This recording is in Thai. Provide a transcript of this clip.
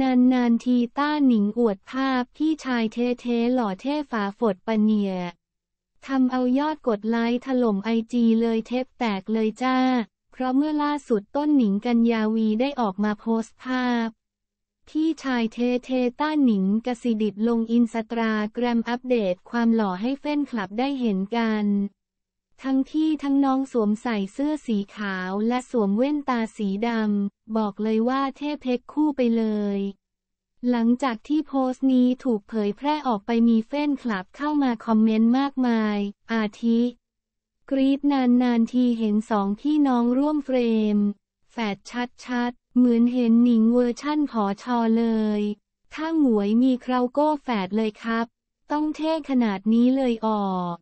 นานนานทีต้าหนิงอวดภาพ พี่ชายเท่เทหล่อเท่ฝาฝดปะเนียทำเอายอดกดไลค์ถล่มไอจีเลยเทปแตกเลยจ้า เพราะเมื่อล่าสุดต้นหนิงกัญญาวีได้ออกมาโพสต์ภาพ พี่ชายเทเทต้าหนิงกสิดิตลงอินสตาแกรมอัปเดตความหล่อให้แฟนคลับได้เห็นกันทั้งที่ทั้งน้องสวมใส่เสื้อสีขาวและสวมแว่นตาสีดำบอกเลยว่าเทพเพ็กคู่ไปเลย หลังจากที่โพสต์นี้ถูกเผยแพร่ออกไปมีแฟนคลับเข้ามาคอมเมนต์มากมาย อาทิกรีดนานนานทีเห็นสองพี่น้องร่วมเฟรมแฝดชัดชัดเหมือนเห็นหนิงเวอร์ชั่นผอชอเลย ถ้าหมวยมีคราวโก้แฝดเลยครับ ต้องเท่ขนาดนี้เลยออก